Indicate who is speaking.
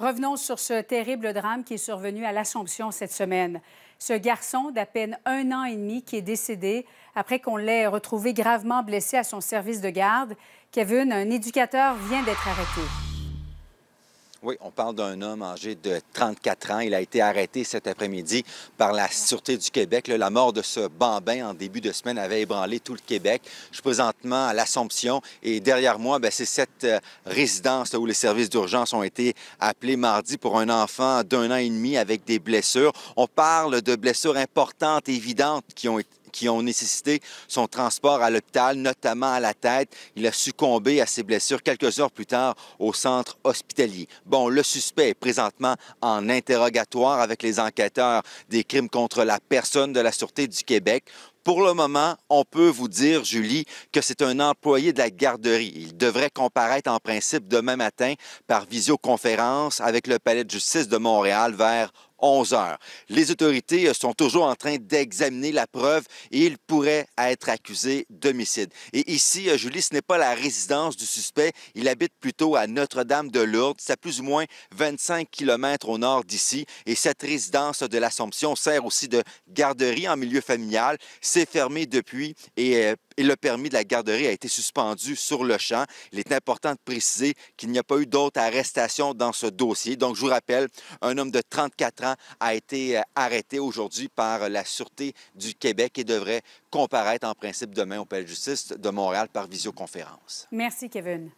Speaker 1: Revenons sur ce terrible drame qui est survenu à l'Assomption cette semaine. Ce garçon d'à peine un an et demi qui est décédé après qu'on l'ait retrouvé gravement blessé à son service de garde. Kevin, un éducateur, vient d'être arrêté.
Speaker 2: Oui, on parle d'un homme âgé de 34 ans. Il a été arrêté cet après-midi par la Sûreté du Québec. La mort de ce bambin en début de semaine avait ébranlé tout le Québec. Je suis présentement à l'Assomption et derrière moi, ben, c'est cette euh, résidence où les services d'urgence ont été appelés mardi pour un enfant d'un an et demi avec des blessures. On parle de blessures importantes, évidentes, qui ont été qui ont nécessité son transport à l'hôpital, notamment à la tête. Il a succombé à ses blessures quelques heures plus tard au centre hospitalier. Bon, le suspect est présentement en interrogatoire avec les enquêteurs des crimes contre la personne de la Sûreté du Québec pour le moment, on peut vous dire, Julie, que c'est un employé de la garderie. Il devrait comparaître en principe demain matin par visioconférence avec le palais de justice de Montréal vers 11 heures. Les autorités sont toujours en train d'examiner la preuve et ils être accusé d'homicide. Et ici, euh, Julie, ce n'est pas la résidence du suspect. Il habite plutôt à Notre-Dame-de-Lourdes. C'est à plus ou moins 25 km au nord d'ici. Et cette résidence de l'Assomption sert aussi de garderie en milieu familial. C'est fermé depuis et euh, et le permis de la garderie a été suspendu sur le champ. Il est important de préciser qu'il n'y a pas eu d'autres arrestations dans ce dossier. Donc, je vous rappelle, un homme de 34 ans a été euh, arrêté aujourd'hui par la Sûreté du Québec et devrait comparaître en principe demain au palais de justice de Montréal par visioconférence.
Speaker 1: Merci, Kevin.